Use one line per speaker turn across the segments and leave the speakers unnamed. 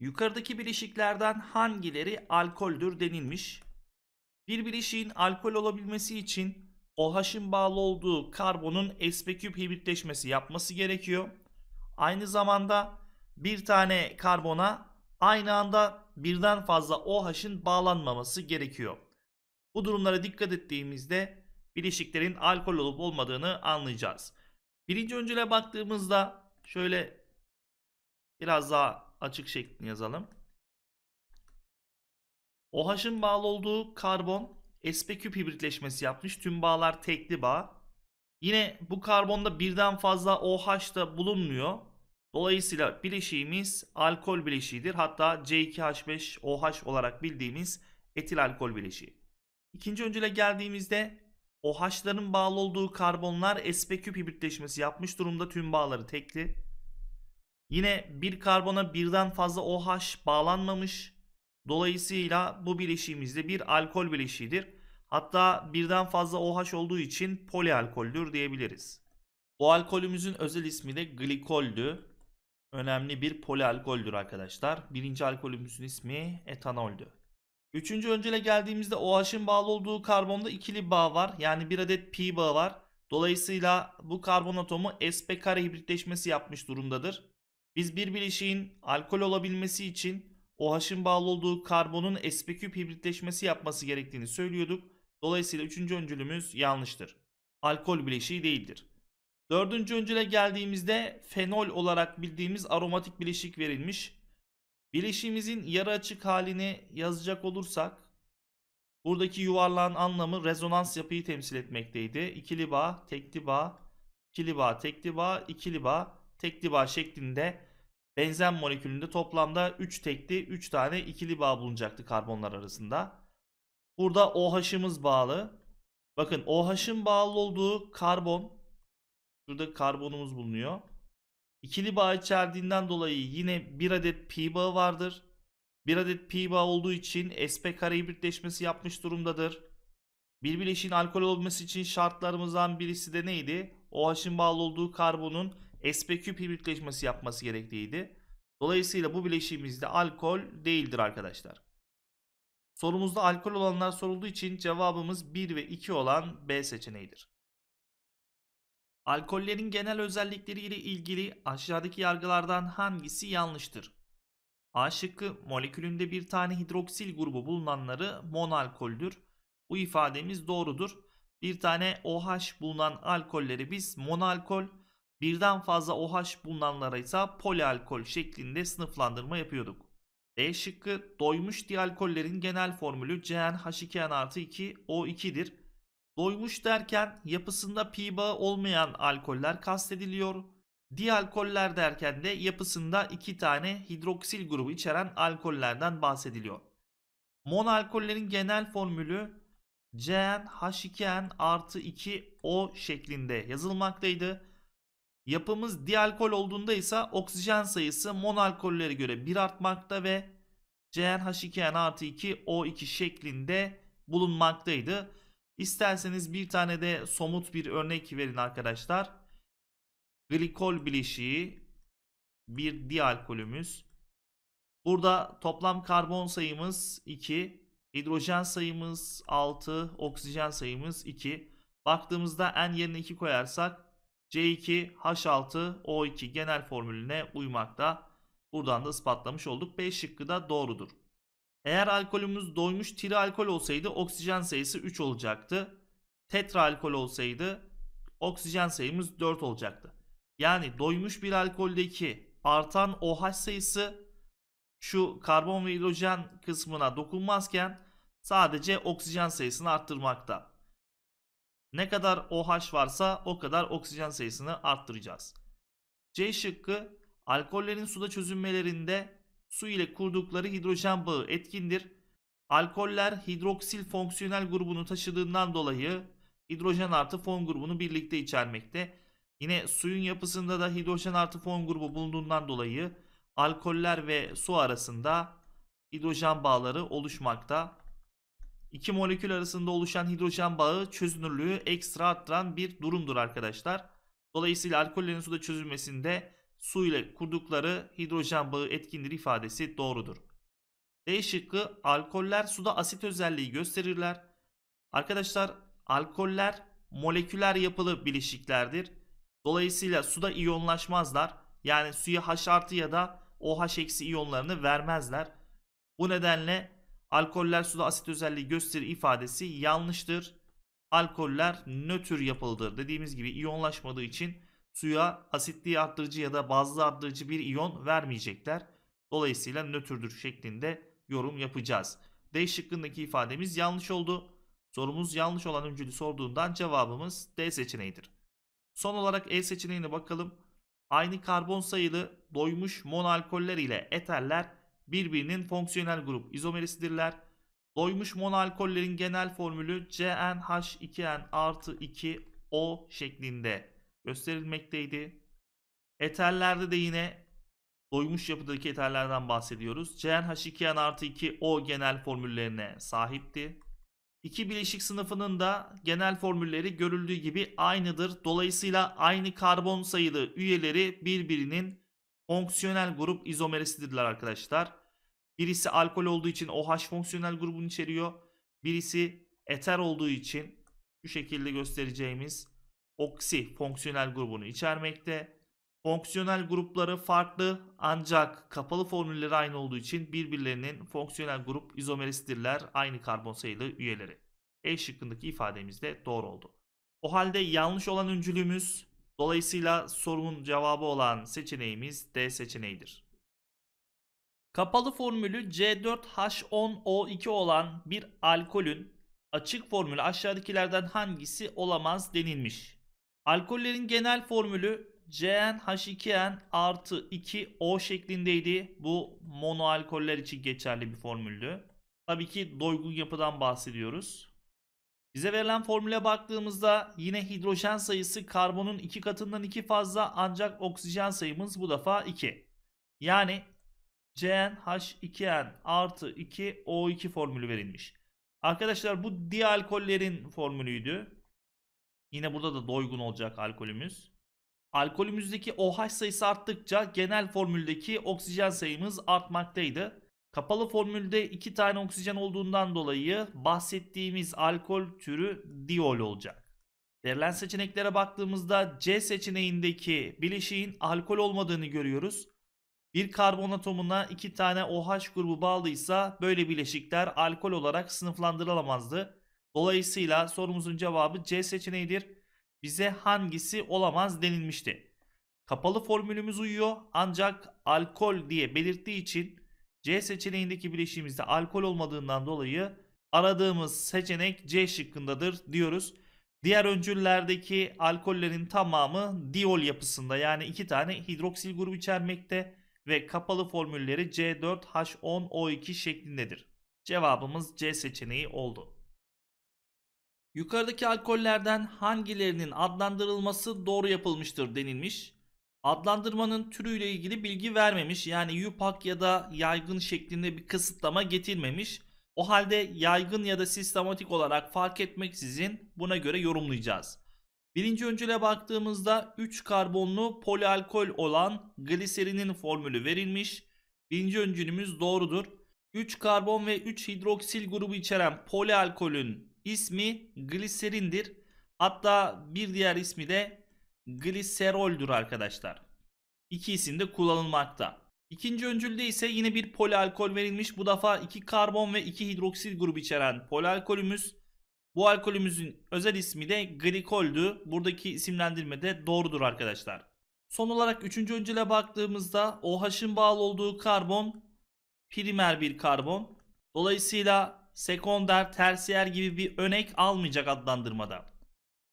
Yukarıdaki bileşiklerden hangileri alkoldür denilmiş. Bir bileşiğin alkol olabilmesi için OH'ın bağlı olduğu karbonun sp küp hibritleşmesi yapması gerekiyor. Aynı zamanda bir tane karbona aynı anda birden fazla OH'ın bağlanmaması gerekiyor. Bu durumlara dikkat ettiğimizde bileşiklerin alkol olup olmadığını anlayacağız. Birinci öncüle baktığımızda şöyle biraz daha açık şeklini yazalım. OH'ın bağlı olduğu karbon sp küp hibritleşmesi yapmış. Tüm bağlar tekli bağ. Yine bu karbonda birden fazla OH da bulunmuyor. Dolayısıyla bileşiğimiz alkol bileşiğidir. Hatta C2H5OH olarak bildiğimiz etil alkol bileşiği. İkinci öncüle geldiğimizde OH'ların bağlı olduğu karbonlar sp küp hibritleşmesi yapmış durumda tüm bağları tekli. Yine bir karbona birden fazla OH bağlanmamış. Dolayısıyla bu bileşiğimizde bir alkol bileşiğidir. Hatta birden fazla OH olduğu için polialkoldür diyebiliriz. Bu alkolümüzün özel ismi de glikoldü. Önemli bir polialkoldür arkadaşlar. Birinci alkolümüzün ismi etanoldü. Üçüncü öncele geldiğimizde OH'ın bağlı olduğu karbonda ikili bağ var. Yani bir adet pi bağı var. Dolayısıyla bu karbon atomu sp kare hibritleşmesi yapmış durumdadır. Biz bir bileşiğin alkol olabilmesi için OH'ın bağlı olduğu karbonun sp 3 hibritleşmesi yapması gerektiğini söylüyorduk. Dolayısıyla üçüncü öncülümüz yanlıştır. Alkol bileşiği değildir. Dördüncü öncüle geldiğimizde fenol olarak bildiğimiz aromatik bileşik verilmiş. Bileşiğimizin yarı açık halini yazacak olursak buradaki yuvarlağın anlamı rezonans yapıyı temsil etmekteydi. İkili bağ, tekli bağ, ikili bağ, tekli bağ, ikili bağ, tekli bağ şeklinde benzen molekülünde toplamda 3 tekli 3 tane ikili bağ bulunacaktı karbonlar arasında. Burada OH'ımız bağlı. Bakın OH'ın bağlı olduğu karbon şurada karbonumuz bulunuyor. İkili bağ içerdiğinden dolayı yine bir adet pi bağı vardır. Bir adet pi bağı olduğu için sp kare birleşmesi yapmış durumdadır. Bir bileşiğin alkol olması için şartlarımızdan birisi de neydi? OH'ın bağlı olduğu karbonun SPQ bileşmesi yapması gerektiğiydi. Dolayısıyla bu bileşiğimizde alkol değildir arkadaşlar. Sorumuzda alkol olanlar sorulduğu için cevabımız 1 ve 2 olan B seçeneğidir. Alkollerin genel özellikleri ile ilgili aşağıdaki yargılardan hangisi yanlıştır? A şıkkı molekülünde bir tane hidroksil grubu bulunanları monalkoldür. Bu ifademiz doğrudur. Bir tane OH bulunan alkolleri biz monalkol, Birden fazla OH bulunanlara ise polialkol şeklinde sınıflandırma yapıyorduk. D şıkkı doymuş dialkollerin genel formülü CnH2n2O2'dir. Doymuş derken yapısında pi bağı olmayan alkoller kastediliyor. Dialkoller derken de yapısında iki tane hidroksil grubu içeren alkollerden bahsediliyor. Monalkollerin genel formülü CnH2n artı 2O şeklinde yazılmaktaydı. Yapımız dialkol olduğunda ise oksijen sayısı monalkollere göre 1 artmakta ve CnH2n artı 2 O2 şeklinde bulunmaktaydı. İsterseniz bir tane de somut bir örnek verin arkadaşlar. Glikol bileşiği bir dialkolümüz. Burada toplam karbon sayımız 2, hidrojen sayımız 6, oksijen sayımız 2. Baktığımızda en yerine 2 koyarsak C2H6O2 genel formülüne uymakta. Buradan da ispatlamış olduk. B şıkkı da doğrudur. Eğer alkolümüz doymuş tiri alkol olsaydı oksijen sayısı 3 olacaktı. Tetra alkol olsaydı oksijen sayımız 4 olacaktı. Yani doymuş bir alkoldeki artan OH sayısı şu karbon ve hidrojen kısmına dokunmazken sadece oksijen sayısını arttırmakta. Ne kadar OH varsa o kadar oksijen sayısını arttıracağız. C şıkkı alkollerin suda çözünmelerinde su ile kurdukları hidrojen bağı etkindir. Alkoller hidroksil fonksiyonel grubunu taşıdığından dolayı hidrojen artı fon grubunu birlikte içermekte. Yine suyun yapısında da hidrojen artı fon grubu bulunduğundan dolayı alkoller ve su arasında hidrojen bağları oluşmakta. İki molekül arasında oluşan hidrojen bağı çözünürlüğü ekstra arttıran bir durumdur arkadaşlar. Dolayısıyla alkollerin suda çözülmesinde su ile kurdukları hidrojen bağı etkindir ifadesi doğrudur. D şıkkı alkoller suda asit özelliği gösterirler. Arkadaşlar alkoller moleküler yapılı bileşiklerdir. Dolayısıyla suda iyonlaşmazlar. Yani suya H artı ya da OH eksi iyonlarını vermezler. Bu nedenle Alkoller suda asit özelliği gösterir ifadesi yanlıştır. Alkoller nötr yapılıdır. Dediğimiz gibi iyonlaşmadığı için suya asitliği arttırıcı ya da bazlı arttırıcı bir iyon vermeyecekler. Dolayısıyla nötrdür şeklinde yorum yapacağız. D şıkkındaki ifademiz yanlış oldu. Sorumuz yanlış olan öncülü sorduğundan cevabımız D seçeneğidir. Son olarak E seçeneğine bakalım. Aynı karbon sayılı doymuş monalkoller ile eterler birbirinin fonksiyonel grup izomerisidirler. Doymuş monoalkollerin genel formülü CnH2n artı 2O şeklinde gösterilmekteydi. Eterlerde de yine doymuş yapıdaki eterlerden bahsediyoruz. CnH2n artı 2O genel formüllerine sahipti. İki bileşik sınıfının da genel formülleri görüldüğü gibi aynıdır. Dolayısıyla aynı karbon sayılı üyeleri birbirinin fonksiyonel grup izomerisidirler arkadaşlar. Birisi alkol olduğu için OH fonksiyonel grubunu içeriyor. Birisi eter olduğu için şu şekilde göstereceğimiz oksi fonksiyonel grubunu içermekte. Fonksiyonel grupları farklı ancak kapalı formülleri aynı olduğu için birbirlerinin fonksiyonel grup izomerisidirler aynı karbon sayılı üyeleri. E şıkkındaki ifademiz de doğru oldu. O halde yanlış olan öncülüğümüz Dolayısıyla sorunun cevabı olan seçeneğimiz D seçeneğidir. Kapalı formülü C4H10O2 olan bir alkolün açık formülü aşağıdakilerden hangisi olamaz denilmiş. Alkollerin genel formülü CnH2n artı 2O şeklindeydi. Bu monoalkoller için geçerli bir formüldü. Tabii ki doygun yapıdan bahsediyoruz. Bize verilen formüle baktığımızda yine hidrojen sayısı karbonun 2 katından 2 fazla ancak oksijen sayımız bu defa 2. Yani CnH2n artı 2O2 formülü verilmiş. Arkadaşlar bu dialkollerin formülüydü. Yine burada da doygun olacak alkolümüz. Alkolümüzdeki OH sayısı arttıkça genel formüldeki oksijen sayımız artmaktaydı. Kapalı formülde iki tane oksijen olduğundan dolayı bahsettiğimiz alkol türü diol olacak. Verilen seçeneklere baktığımızda C seçeneğindeki bileşiğin alkol olmadığını görüyoruz. Bir karbon atomuna iki tane OH grubu bağlıysa böyle bileşikler alkol olarak sınıflandırılamazdı. Dolayısıyla sorumuzun cevabı C seçeneğidir. Bize hangisi olamaz denilmişti. Kapalı formülümüz uyuyor ancak alkol diye belirttiği için C seçeneğindeki bileşiğimizde alkol olmadığından dolayı aradığımız seçenek C şıkkındadır diyoruz. Diğer öncüllerdeki alkollerin tamamı diol yapısında yani iki tane hidroksil grubu içermekte ve kapalı formülleri C4H10O2 şeklindedir. Cevabımız C seçeneği oldu. Yukarıdaki alkollerden hangilerinin adlandırılması doğru yapılmıştır denilmiş. Adlandırmanın türüyle ilgili bilgi vermemiş. Yani yupak ya da yaygın şeklinde bir kısıtlama getirmemiş. O halde yaygın ya da sistematik olarak fark etmeksizin buna göre yorumlayacağız. Birinci öncüle baktığımızda 3 karbonlu polialkol olan gliserinin formülü verilmiş. Birinci öncülümüz doğrudur. 3 karbon ve 3 hidroksil grubu içeren polialkolün ismi gliserindir. Hatta bir diğer ismi de gliseroldür arkadaşlar. İki isim de kullanılmakta. İkinci öncülde ise yine bir polialkol verilmiş. Bu defa iki karbon ve iki hidroksil grubu içeren polialkolümüz. Bu alkolümüzün özel ismi de glikoldü. Buradaki isimlendirme de doğrudur arkadaşlar. Son olarak üçüncü öncüle baktığımızda OH'ın bağlı olduğu karbon primer bir karbon. Dolayısıyla sekonder, tersiyer gibi bir örnek almayacak adlandırmada.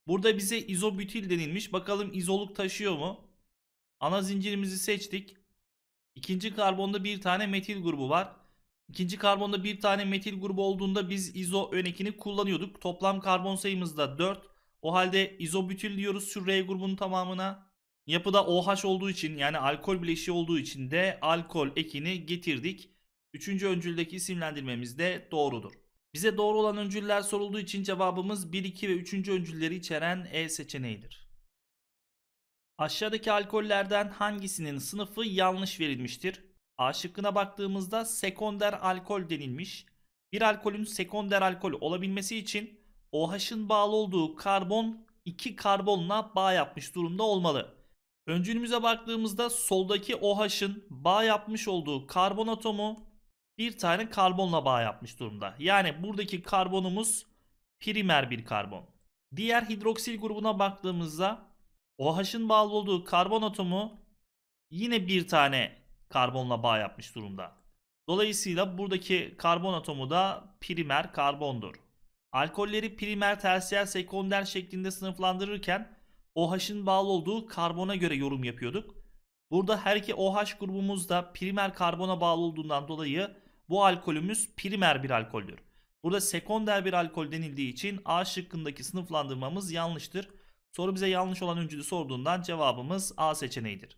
Burada bize izobütil denilmiş. Bakalım izoluk taşıyor mu? Ana zincirimizi seçtik. İkinci karbonda bir tane metil grubu var. İkinci karbonda bir tane metil grubu olduğunda biz izo önekini kullanıyorduk. Toplam karbon sayımız da 4. O halde izobütil diyoruz şu R grubunun tamamına. Yapıda OH olduğu için yani alkol bileşiği olduğu için de alkol ekini getirdik. Üçüncü öncüldeki isimlendirmemiz de doğrudur. Bize doğru olan öncüller sorulduğu için cevabımız 1, 2 ve 3. öncülleri içeren E seçeneğidir. Aşağıdaki alkollerden hangisinin sınıfı yanlış verilmiştir? A şıkkına baktığımızda sekonder alkol denilmiş. Bir alkolün sekonder alkol olabilmesi için OH'ın bağlı olduğu karbon 2 karbonla bağ yapmış durumda olmalı. Öncülümüze baktığımızda soldaki OH'ın bağ yapmış olduğu karbon atomu bir tane karbonla bağ yapmış durumda. Yani buradaki karbonumuz primer bir karbon. Diğer hidroksil grubuna baktığımızda OH'ın bağlı olduğu karbon atomu yine bir tane karbonla bağ yapmış durumda. Dolayısıyla buradaki karbon atomu da primer karbondur. Alkolleri primer, tersiyer, sekonder şeklinde sınıflandırırken OH'ın bağlı olduğu karbona göre yorum yapıyorduk. Burada her iki OH grubumuz da primer karbona bağlı olduğundan dolayı bu alkolümüz primer bir alkoldür. Burada sekonder bir alkol denildiği için A şıkkındaki sınıflandırmamız yanlıştır. Soru bize yanlış olan öncülü sorduğundan cevabımız A seçeneğidir.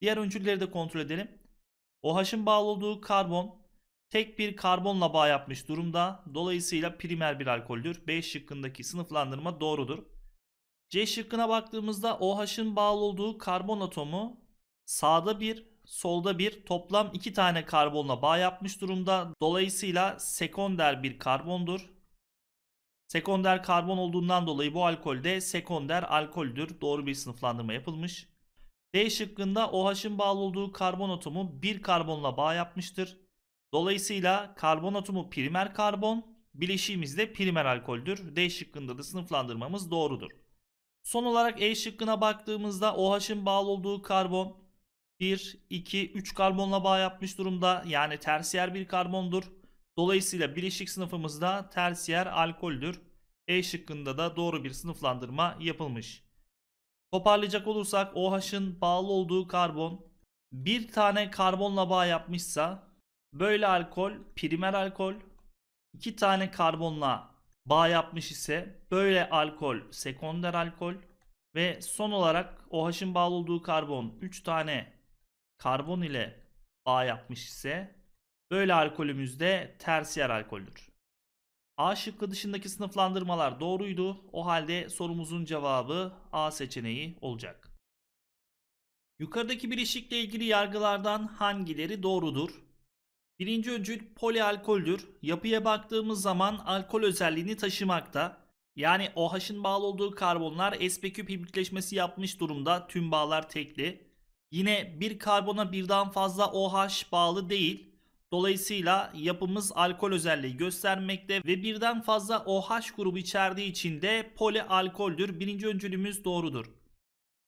Diğer öncülleri de kontrol edelim. OH'ın bağlı olduğu karbon tek bir karbonla bağ yapmış durumda. Dolayısıyla primer bir alkoldür. B şıkkındaki sınıflandırma doğrudur. C şıkkına baktığımızda OH'ın bağlı olduğu karbon atomu Sağda bir, solda bir toplam iki tane karbonla bağ yapmış durumda. Dolayısıyla sekonder bir karbondur. Sekonder karbon olduğundan dolayı bu alkol de sekonder alkoldür. Doğru bir sınıflandırma yapılmış. D şıkkında OH'ın bağlı olduğu karbon atomu bir karbonla bağ yapmıştır. Dolayısıyla karbon atomu primer karbon, bileşiğimiz de primer alkoldür. D şıkkında da sınıflandırmamız doğrudur. Son olarak E şıkkına baktığımızda OH'ın bağlı olduğu karbon 1, 2, 3 karbonla bağ yapmış durumda. Yani tersiyer bir karbondur. Dolayısıyla bileşik sınıfımızda tersiyer alkoldür. E şıkkında da doğru bir sınıflandırma yapılmış. Toparlayacak olursak OH'ın bağlı olduğu karbon bir tane karbonla bağ yapmışsa böyle alkol primer alkol iki tane karbonla bağ yapmış ise böyle alkol sekonder alkol ve son olarak OH'ın bağlı olduğu karbon 3 tane karbon ile bağ yapmış ise böyle alkolümüz de tersiyer alkoldür. A şıkkı dışındaki sınıflandırmalar doğruydu. O halde sorumuzun cevabı A seçeneği olacak. Yukarıdaki bileşikle ilgili yargılardan hangileri doğrudur? Birinci öncül polialkoldür. Yapıya baktığımız zaman alkol özelliğini taşımakta. Yani OH'ın bağlı olduğu karbonlar sp hibritleşmesi yapmış durumda tüm bağlar tekli. Yine bir karbona birden fazla OH bağlı değil. Dolayısıyla yapımız alkol özelliği göstermekte ve birden fazla OH grubu içerdiği için de poli alkoldür. Birinci öncülümüz doğrudur.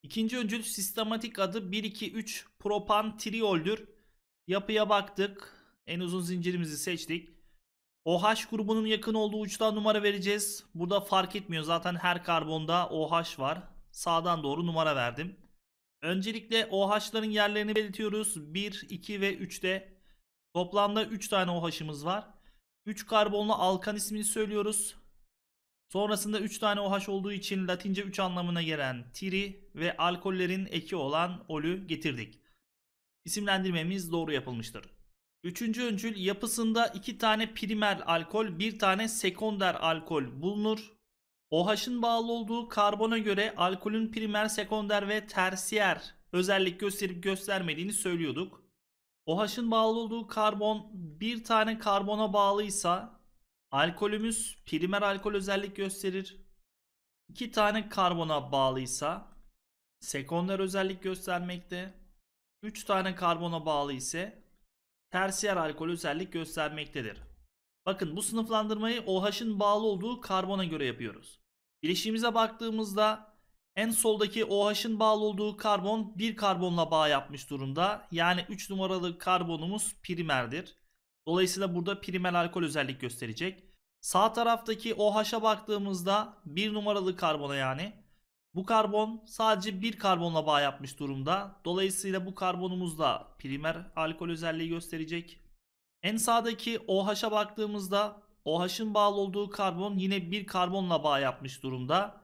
İkinci öncül sistematik adı 1-2-3 propan trioldür. Yapıya baktık. En uzun zincirimizi seçtik. OH grubunun yakın olduğu uçtan numara vereceğiz. Burada fark etmiyor zaten her karbonda OH var. Sağdan doğru numara verdim. Öncelikle OH'ların yerlerini belirtiyoruz. 1, 2 ve 3'te. Toplamda 3 tane OH'ımız var. 3 karbonlu alkan ismini söylüyoruz. Sonrasında 3 tane OH olduğu için Latince 3 anlamına gelen tri ve alkollerin eki olan olü getirdik. İsimlendirmemiz doğru yapılmıştır. Üçüncü öncül yapısında 2 tane primer alkol, 1 tane sekonder alkol bulunur. OH'ın bağlı olduğu karbona göre alkolün primer, sekonder ve tersiyer özellik gösterip göstermediğini söylüyorduk. OH'ın bağlı olduğu karbon bir tane karbona bağlıysa alkolümüz primer alkol özellik gösterir. İki tane karbona bağlıysa sekonder özellik göstermekte. Üç tane karbona bağlı ise tersiyer alkol özellik göstermektedir. Bakın bu sınıflandırmayı OH'ın bağlı olduğu karbona göre yapıyoruz. Bileşiğimize baktığımızda en soldaki OH'ın bağlı olduğu karbon bir karbonla bağ yapmış durumda. Yani 3 numaralı karbonumuz primerdir. Dolayısıyla burada primer alkol özellik gösterecek. Sağ taraftaki OH'a baktığımızda bir numaralı karbona yani bu karbon sadece bir karbonla bağ yapmış durumda. Dolayısıyla bu karbonumuz da primer alkol özelliği gösterecek. En sağdaki OH'a baktığımızda OH'ın bağlı olduğu karbon yine bir karbonla bağ yapmış durumda.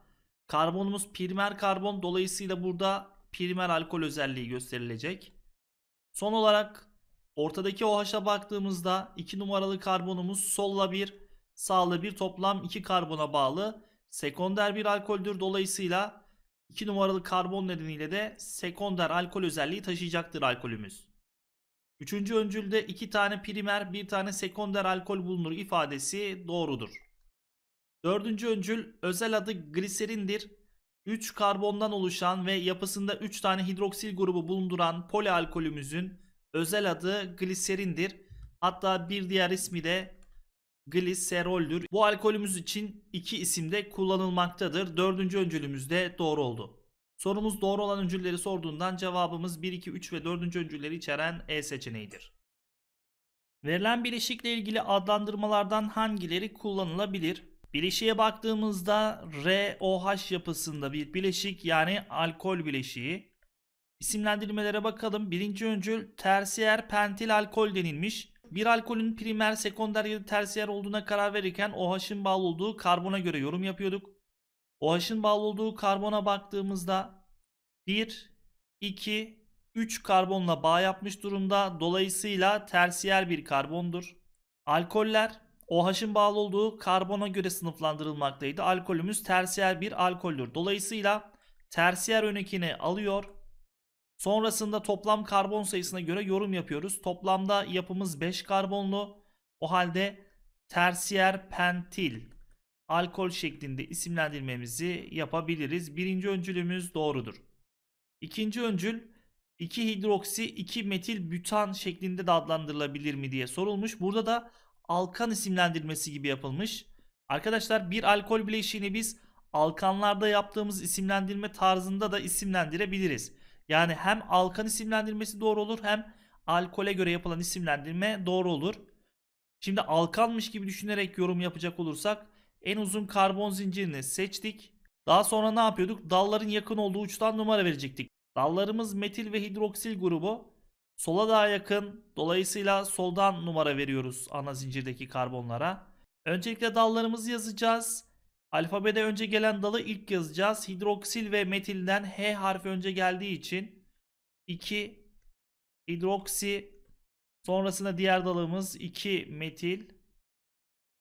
Karbonumuz primer karbon dolayısıyla burada primer alkol özelliği gösterilecek. Son olarak ortadaki OH'a baktığımızda 2 numaralı karbonumuz solla bir sağla bir toplam 2 karbona bağlı. Sekonder bir alkoldür dolayısıyla 2 numaralı karbon nedeniyle de sekonder alkol özelliği taşıyacaktır alkolümüz. Üçüncü öncülde iki tane primer, bir tane sekonder alkol bulunur ifadesi doğrudur. Dördüncü öncül özel adı gliserindir. 3 karbondan oluşan ve yapısında 3 tane hidroksil grubu bulunduran poli alkolümüzün özel adı gliserindir. Hatta bir diğer ismi de gliseroldür. Bu alkolümüz için iki isim de kullanılmaktadır. Dördüncü öncülümüz de doğru oldu. Sorumuz doğru olan öncülleri sorduğundan cevabımız 1, 2, 3 ve 4. öncülleri içeren E seçeneğiyle Verilen bileşikle ilgili adlandırmalardan hangileri kullanılabilir? Bileşiğe baktığımızda ROH yapısında bir bileşik yani alkol bileşiği. İsimlendirmelere bakalım. Birinci öncül tersiyer pentil alkol denilmiş. Bir alkolün primer, sekonder ya da tersiyer olduğuna karar verirken OH'ın bağlı olduğu karbona göre yorum yapıyorduk. OH'ın bağlı olduğu karbona baktığımızda 1, 2, 3 karbonla bağ yapmış durumda. Dolayısıyla tersiyer bir karbondur. Alkoller OH'ın bağlı olduğu karbona göre sınıflandırılmaktaydı. Alkolümüz tersiyer bir alkoldür. Dolayısıyla tersiyer önekini alıyor. Sonrasında toplam karbon sayısına göre yorum yapıyoruz. Toplamda yapımız 5 karbonlu. O halde tersiyer pentil alkol şeklinde isimlendirmemizi yapabiliriz. Birinci öncülümüz doğrudur. İkinci öncül 2 hidroksi 2 metil bütan şeklinde de adlandırılabilir mi diye sorulmuş. Burada da alkan isimlendirmesi gibi yapılmış. Arkadaşlar bir alkol bileşiğini biz alkanlarda yaptığımız isimlendirme tarzında da isimlendirebiliriz. Yani hem alkan isimlendirmesi doğru olur hem alkole göre yapılan isimlendirme doğru olur. Şimdi alkanmış gibi düşünerek yorum yapacak olursak en uzun karbon zincirini seçtik. Daha sonra ne yapıyorduk? Dalların yakın olduğu uçtan numara verecektik. Dallarımız metil ve hidroksil grubu. Sola daha yakın. Dolayısıyla soldan numara veriyoruz ana zincirdeki karbonlara. Öncelikle dallarımızı yazacağız. Alfabede önce gelen dalı ilk yazacağız. Hidroksil ve metilden H harfi önce geldiği için 2 hidroksi sonrasında diğer dalımız 2 metil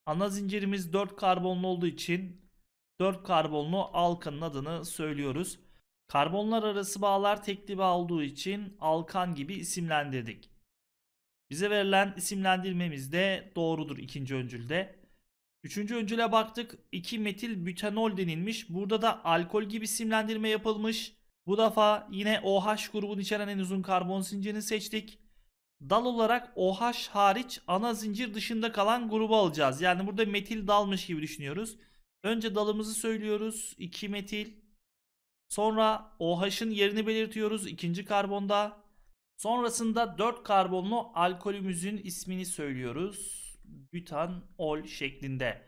Ana zincirimiz 4 karbonlu olduğu için 4 karbonlu alkanın adını söylüyoruz. Karbonlar arası bağlar tekli bağ olduğu için alkan gibi isimlendirdik. Bize verilen isimlendirmemiz de doğrudur ikinci öncülde. Üçüncü öncüle baktık 2 metil bütanol denilmiş. Burada da alkol gibi isimlendirme yapılmış. Bu defa yine OH grubunu içeren en uzun karbon zincirini seçtik. Dal olarak OH hariç ana zincir dışında kalan grubu alacağız. Yani burada metil dalmış gibi düşünüyoruz. Önce dalımızı söylüyoruz. 2 metil. Sonra OH'ın yerini belirtiyoruz. ikinci karbonda. Sonrasında 4 karbonlu alkolümüzün ismini söylüyoruz. Butanol şeklinde.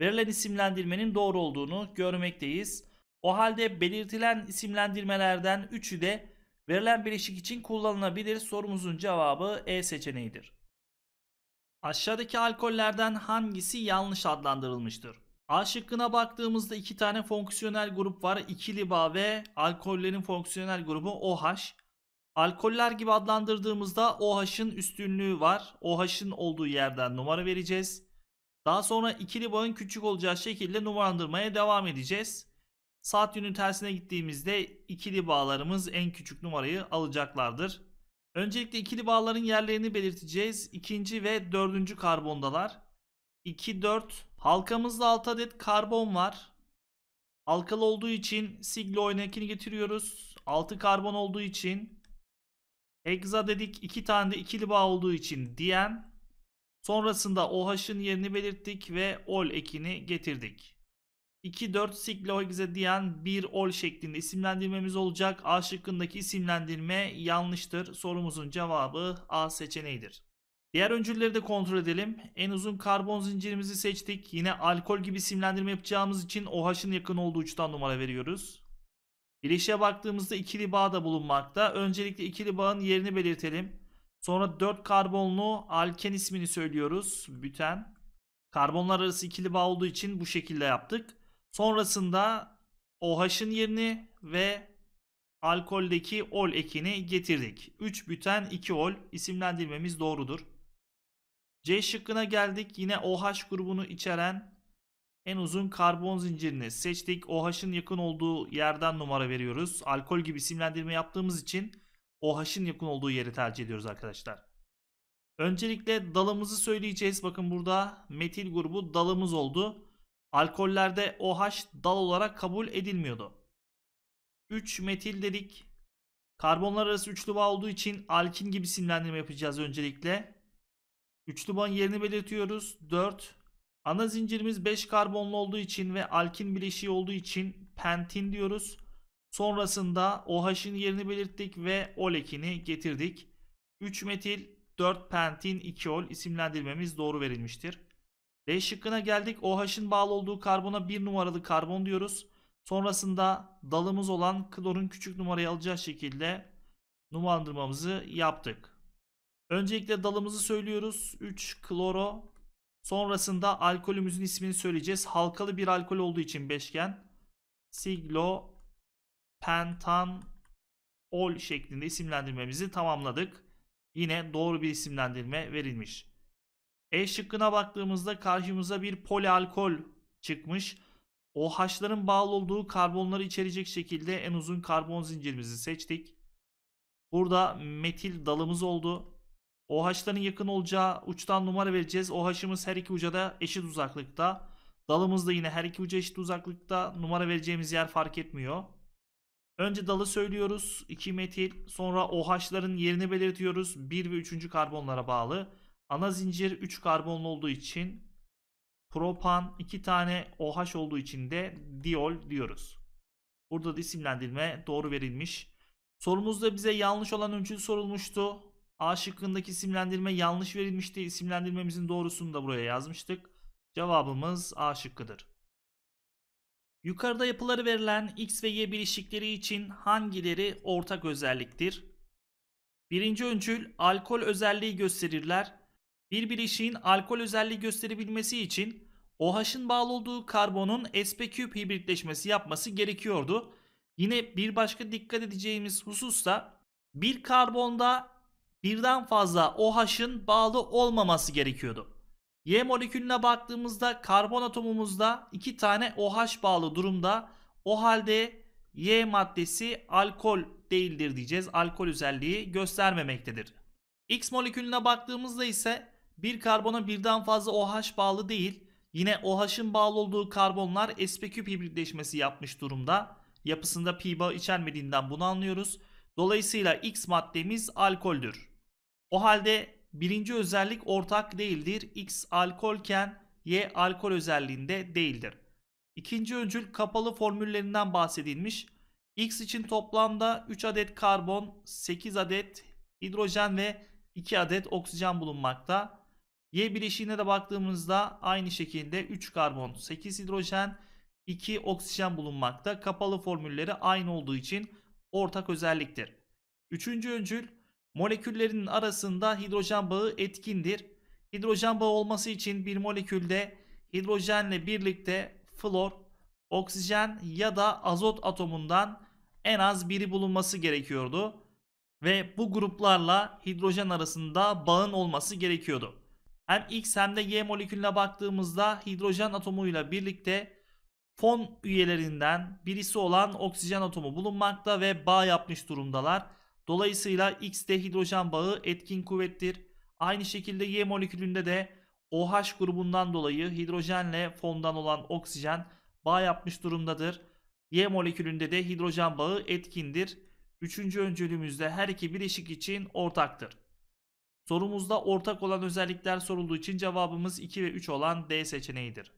Verilen isimlendirmenin doğru olduğunu görmekteyiz. O halde belirtilen isimlendirmelerden 3'ü de Verilen bileşik için kullanılabilir sorumuzun cevabı E seçeneğidir. Aşağıdaki alkollerden hangisi yanlış adlandırılmıştır? A şıkkına baktığımızda iki tane fonksiyonel grup var. İkili bağ ve alkollerin fonksiyonel grubu OH. Alkoller gibi adlandırdığımızda OH'ın üstünlüğü var. OH'ın olduğu yerden numara vereceğiz. Daha sonra ikili bağın küçük olacağı şekilde numaralandırmaya devam edeceğiz. Saat yönünün tersine gittiğimizde ikili bağlarımız en küçük numarayı alacaklardır. Öncelikle ikili bağların yerlerini belirteceğiz. İkinci ve dördüncü karbondalar. 2, 4. Halkamızda 6 adet karbon var. Halkalı olduğu için sigla oynakini getiriyoruz. 6 karbon olduğu için. Hexa dedik. 2 tane de ikili bağ olduğu için diyen. Sonrasında OH'ın yerini belirttik ve OL ekini getirdik. 2-4 Sigloigze diyen bir ol şeklinde isimlendirmemiz olacak. A şıkkındaki isimlendirme yanlıştır. Sorumuzun cevabı A seçeneğidir. Diğer öncülleri de kontrol edelim. En uzun karbon zincirimizi seçtik. Yine alkol gibi isimlendirme yapacağımız için OH'ın yakın olduğu uçtan numara veriyoruz. Bileşiğe baktığımızda ikili bağ da bulunmakta. Öncelikle ikili bağın yerini belirtelim. Sonra 4 karbonlu alken ismini söylüyoruz. Büten. Karbonlar arası ikili bağ olduğu için bu şekilde yaptık. Sonrasında OH'ın yerini ve alkoldeki ol ekini getirdik. 3 büten 2 ol isimlendirmemiz doğrudur. C şıkkına geldik. Yine OH grubunu içeren en uzun karbon zincirini seçtik. OH'ın yakın olduğu yerden numara veriyoruz. Alkol gibi isimlendirme yaptığımız için OH'ın yakın olduğu yeri tercih ediyoruz arkadaşlar. Öncelikle dalımızı söyleyeceğiz. Bakın burada metil grubu dalımız oldu. Alkollerde OH dal olarak kabul edilmiyordu. 3 metil dedik. Karbonlar arası üçlü bağ olduğu için alkin gibi isimlendirme yapacağız öncelikle. Üçlü bağın yerini belirtiyoruz. 4. Ana zincirimiz 5 karbonlu olduğu için ve alkin bileşiği olduğu için pentin diyoruz. Sonrasında OH'ın yerini belirttik ve olekini getirdik. 3 metil, 4 pentin, 2 ol isimlendirmemiz doğru verilmiştir. D e şıkkına geldik. OH'ın bağlı olduğu karbona bir numaralı karbon diyoruz. Sonrasında dalımız olan klorun küçük numarayı alacağı şekilde numaralandırmamızı yaptık. Öncelikle dalımızı söylüyoruz. 3 kloro. Sonrasında alkolümüzün ismini söyleyeceğiz. Halkalı bir alkol olduğu için beşgen. Siglo pentan ol şeklinde isimlendirmemizi tamamladık. Yine doğru bir isimlendirme verilmiş. E şıkkına baktığımızda karşımıza bir polialkol çıkmış. OH'ların bağlı olduğu karbonları içerecek şekilde en uzun karbon zincirimizi seçtik. Burada metil dalımız oldu. OH'ların yakın olacağı uçtan numara vereceğiz. OH'ımız her iki uca da eşit uzaklıkta. Dalımız da yine her iki uca eşit uzaklıkta. Numara vereceğimiz yer fark etmiyor. Önce dalı söylüyoruz. 2 metil. Sonra OH'ların yerini belirtiyoruz. 1 ve 3. karbonlara bağlı. Ana zincir 3 karbonlu olduğu için propan 2 tane OH olduğu için de diol diyoruz. Burada da isimlendirme doğru verilmiş. Sorumuzda bize yanlış olan öncül sorulmuştu. A şıkkındaki isimlendirme yanlış verilmişti. İsimlendirmemizin doğrusunu da buraya yazmıştık. Cevabımız A şıkkıdır. Yukarıda yapıları verilen X ve Y bileşikleri için hangileri ortak özelliktir? Birinci öncül alkol özelliği gösterirler. Bir bileşiğin alkol özelliği gösterebilmesi için OH'ın bağlı olduğu karbonun sp küp hibritleşmesi yapması gerekiyordu. Yine bir başka dikkat edeceğimiz husus da bir karbonda birden fazla OH'ın bağlı olmaması gerekiyordu. Y molekülüne baktığımızda karbon atomumuzda iki tane OH bağlı durumda. O halde Y maddesi alkol değildir diyeceğiz. Alkol özelliği göstermemektedir. X molekülüne baktığımızda ise bir karbona birden fazla OH bağlı değil. Yine OH'ın bağlı olduğu karbonlar sp3 hibritleşmesi yapmış durumda. Yapısında pi bağı içermediğinden bunu anlıyoruz. Dolayısıyla X maddemiz alkoldür. O halde birinci özellik ortak değildir. X alkolken Y alkol özelliğinde değildir. İkinci öncül kapalı formüllerinden bahsedilmiş. X için toplamda 3 adet karbon, 8 adet hidrojen ve 2 adet oksijen bulunmakta. Y bileşiğine de baktığımızda aynı şekilde 3 karbon, 8 hidrojen, 2 oksijen bulunmakta. Kapalı formülleri aynı olduğu için ortak özelliktir. Üçüncü öncül moleküllerinin arasında hidrojen bağı etkindir. Hidrojen bağı olması için bir molekülde hidrojenle birlikte flor, oksijen ya da azot atomundan en az biri bulunması gerekiyordu ve bu gruplarla hidrojen arasında bağın olması gerekiyordu. Hem X hem de Y molekülüne baktığımızda hidrojen atomuyla birlikte fon üyelerinden birisi olan oksijen atomu bulunmakta ve bağ yapmış durumdalar. Dolayısıyla X'de hidrojen bağı etkin kuvvettir. Aynı şekilde Y molekülünde de OH grubundan dolayı hidrojenle fondan olan oksijen bağ yapmış durumdadır. Y molekülünde de hidrojen bağı etkindir. Üçüncü öncülümüzde her iki bileşik için ortaktır. Sorumuzda ortak olan özellikler sorulduğu için cevabımız 2 ve 3 olan D seçeneğidir.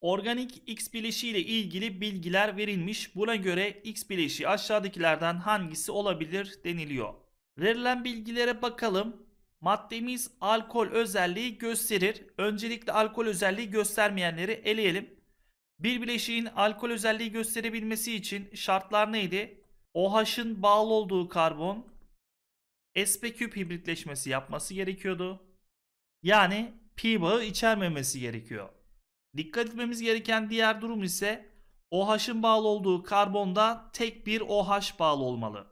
Organik X bileşiği ile ilgili bilgiler verilmiş. Buna göre X bileşiği aşağıdakilerden hangisi olabilir deniliyor. Verilen bilgilere bakalım. Maddemiz alkol özelliği gösterir. Öncelikle alkol özelliği göstermeyenleri eleyelim. Bir bileşiğin alkol özelliği gösterebilmesi için şartlar neydi? OH'ın bağlı olduğu karbon, SP-Q hibritleşmesi yapması gerekiyordu. Yani pi bağı içermemesi gerekiyor. Dikkat etmemiz gereken diğer durum ise OH'ın bağlı olduğu karbonda tek bir OH bağlı olmalı.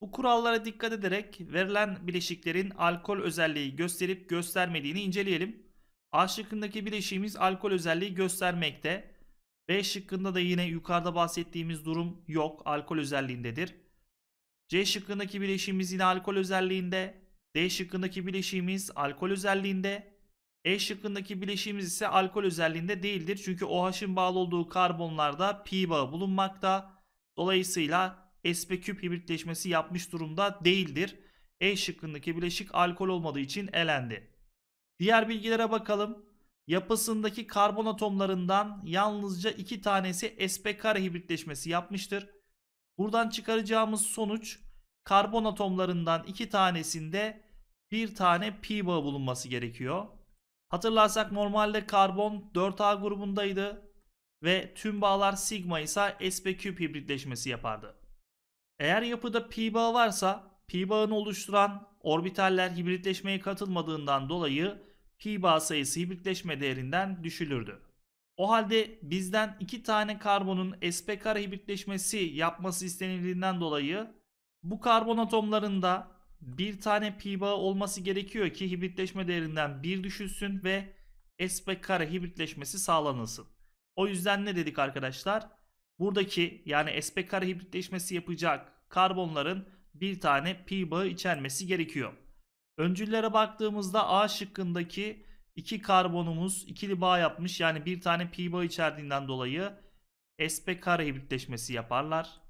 Bu kurallara dikkat ederek verilen bileşiklerin alkol özelliği gösterip göstermediğini inceleyelim. A şıkkındaki bileşiğimiz alkol özelliği göstermekte. B şıkkında da yine yukarıda bahsettiğimiz durum yok alkol özelliğindedir. C şıkkındaki bileşiğimiz yine alkol özelliğinde. D şıkkındaki bileşiğimiz alkol özelliğinde. E şıkkındaki bileşiğimiz ise alkol özelliğinde değildir. Çünkü OH'ın bağlı olduğu karbonlarda pi bağı bulunmakta. Dolayısıyla sp küp hibritleşmesi yapmış durumda değildir. E şıkkındaki bileşik alkol olmadığı için elendi. Diğer bilgilere bakalım. Yapısındaki karbon atomlarından yalnızca iki tanesi sp kare hibritleşmesi yapmıştır. Buradan çıkaracağımız sonuç karbon atomlarından iki tanesinde bir tane pi bağı bulunması gerekiyor. Hatırlarsak normalde karbon 4A grubundaydı ve tüm bağlar sigma ise sp-q hibritleşmesi yapardı. Eğer yapıda pi bağı varsa pi bağını oluşturan orbitaller hibritleşmeye katılmadığından dolayı pi bağ sayısı hibritleşme değerinden düşülürdü. O halde bizden iki tane karbonun sp kare hibritleşmesi yapması istenildiğinden dolayı bu karbon atomlarında bir tane pi bağı olması gerekiyor ki hibritleşme değerinden bir düşülsün ve sp kare hibritleşmesi sağlanılsın. O yüzden ne dedik arkadaşlar? Buradaki yani sp kare hibritleşmesi yapacak karbonların bir tane pi bağı içermesi gerekiyor. Öncüllere baktığımızda A şıkkındaki 2 karbonumuz ikili bağ yapmış. Yani bir tane pi bağ içerdiğinden dolayı sp kare hibritleşmesi yaparlar.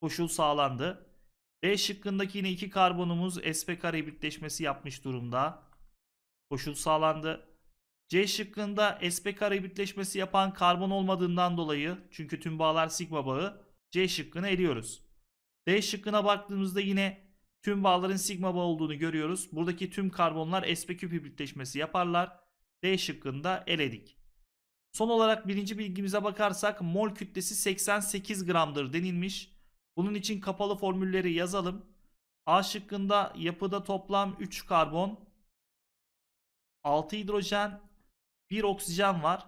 Koşul sağlandı. B şıkkındaki yine 2 karbonumuz sp kare hibritleşmesi yapmış durumda. Koşul sağlandı. C şıkkında sp kare hibritleşmesi yapan karbon olmadığından dolayı çünkü tüm bağlar sigma bağı C şıkkını eliyoruz. D şıkkına baktığımızda yine Tüm bağların sigma bağ olduğunu görüyoruz. Buradaki tüm karbonlar sp küp hibritleşmesi yaparlar. D şıkkında eledik. Son olarak birinci bilgimize bakarsak mol kütlesi 88 gramdır denilmiş. Bunun için kapalı formülleri yazalım. A şıkkında yapıda toplam 3 karbon, 6 hidrojen, 1 oksijen var.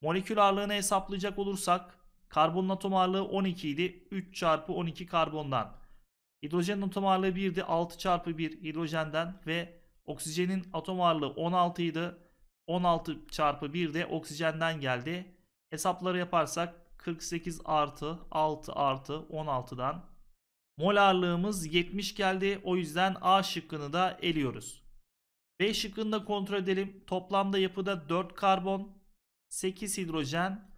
Molekül ağırlığını hesaplayacak olursak karbonun atom ağırlığı 12 idi. 3 çarpı 12 karbondan. Hidrojenin atom ağırlığı 1'di. 6 çarpı 1 hidrojenden ve oksijenin atom ağırlığı 16 idi. 16 çarpı 1 de oksijenden geldi. Hesapları yaparsak 48 artı 6 artı 16'dan mol ağırlığımız 70 geldi. O yüzden A şıkkını da eliyoruz. B şıkkını da kontrol edelim. Toplamda yapıda 4 karbon, 8 hidrojen,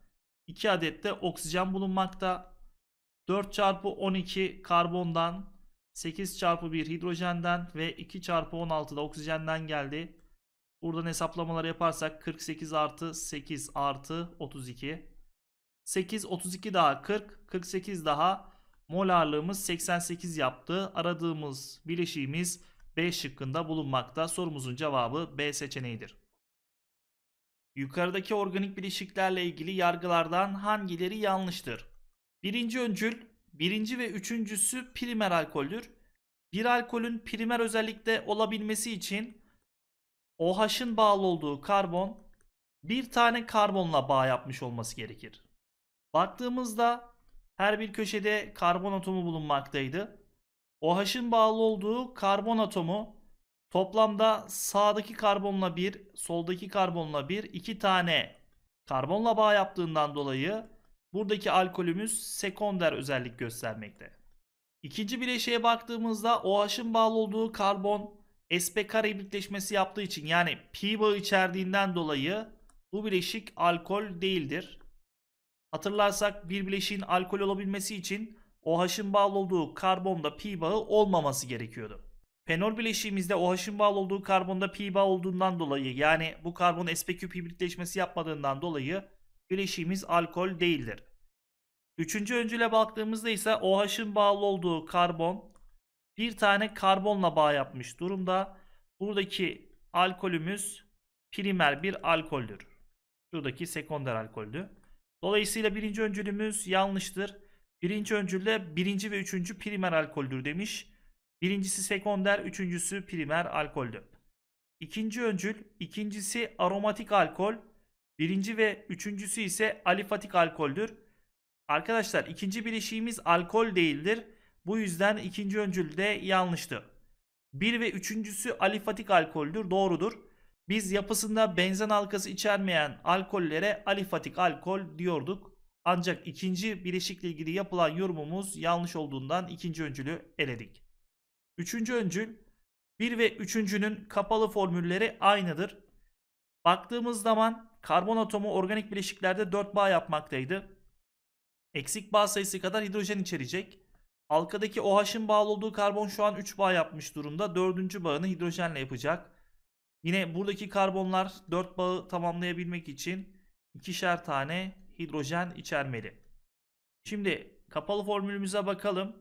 2 adet de oksijen bulunmakta. 4 çarpı 12 karbondan 8 çarpı 1 hidrojenden ve 2 çarpı 16 da oksijenden geldi. Buradan hesaplamaları yaparsak 48 artı 8 artı 32. 8, 32 daha 40, 48 daha mol ağırlığımız 88 yaptı. Aradığımız bileşiğimiz B şıkkında bulunmakta. Sorumuzun cevabı B seçeneğidir. Yukarıdaki organik bileşiklerle ilgili yargılardan hangileri yanlıştır? Birinci öncül Birinci ve üçüncüsü primer alkoldür. Bir alkolün primer özellikte olabilmesi için OH'ın bağlı olduğu karbon bir tane karbonla bağ yapmış olması gerekir. Baktığımızda her bir köşede karbon atomu bulunmaktaydı. OH'ın bağlı olduğu karbon atomu toplamda sağdaki karbonla bir, soldaki karbonla bir, iki tane karbonla bağ yaptığından dolayı Buradaki alkolümüz sekonder özellik göstermekte. İkinci bileşeye baktığımızda OH'ın bağlı olduğu karbon SP kare birleşmesi yaptığı için yani pi bağı içerdiğinden dolayı bu bileşik alkol değildir. Hatırlarsak bir bileşiğin alkol olabilmesi için OH'ın bağlı olduğu karbonda pi bağı olmaması gerekiyordu. Fenol bileşiğimizde OH'ın bağlı olduğu karbonda pi bağı olduğundan dolayı yani bu karbon sp küp hibritleşmesi yapmadığından dolayı bileşiğimiz alkol değildir. Üçüncü öncüle baktığımızda ise OH'ın bağlı olduğu karbon bir tane karbonla bağ yapmış durumda. Buradaki alkolümüz primer bir alkoldür. Buradaki sekonder alkoldü. Dolayısıyla birinci öncülümüz yanlıştır. Birinci öncülde birinci ve üçüncü primer alkoldür demiş. Birincisi sekonder, üçüncüsü primer alkoldü. İkinci öncül, ikincisi aromatik alkol, Birinci ve üçüncüsü ise alifatik alkoldür. Arkadaşlar ikinci bileşiğimiz alkol değildir. Bu yüzden ikinci öncül de yanlıştı. Bir ve üçüncüsü alifatik alkoldür. Doğrudur. Biz yapısında benzen halkası içermeyen alkollere alifatik alkol diyorduk. Ancak ikinci bileşikle ilgili yapılan yorumumuz yanlış olduğundan ikinci öncülü eledik. Üçüncü öncül bir ve üçüncünün kapalı formülleri aynıdır. Baktığımız zaman Karbon atomu organik bileşiklerde 4 bağ yapmaktaydı. Eksik bağ sayısı kadar hidrojen içerecek. Halkadaki OH'ın bağlı olduğu karbon şu an 3 bağ yapmış durumda. Dördüncü bağını hidrojenle yapacak. Yine buradaki karbonlar 4 bağı tamamlayabilmek için ikişer tane hidrojen içermeli. Şimdi kapalı formülümüze bakalım.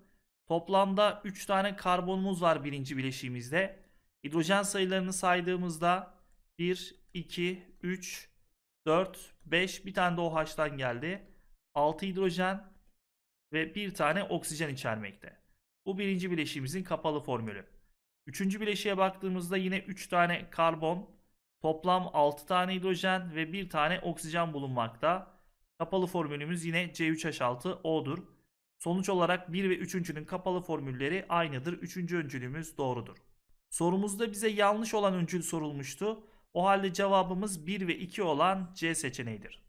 Toplamda 3 tane karbonumuz var birinci bileşiğimizde. Hidrojen sayılarını saydığımızda 1, 2, 3, 4, 5 bir tane de OH'dan geldi. 6 hidrojen ve bir tane oksijen içermekte. Bu birinci bileşiğimizin kapalı formülü. Üçüncü bileşiğe baktığımızda yine 3 tane karbon, toplam 6 tane hidrojen ve bir tane oksijen bulunmakta. Kapalı formülümüz yine C3H6O'dur. Sonuç olarak 1 ve 3.'nün kapalı formülleri aynıdır. 3. öncülümüz doğrudur. Sorumuzda bize yanlış olan öncül sorulmuştu. O halde cevabımız 1 ve 2 olan C seçeneğidir.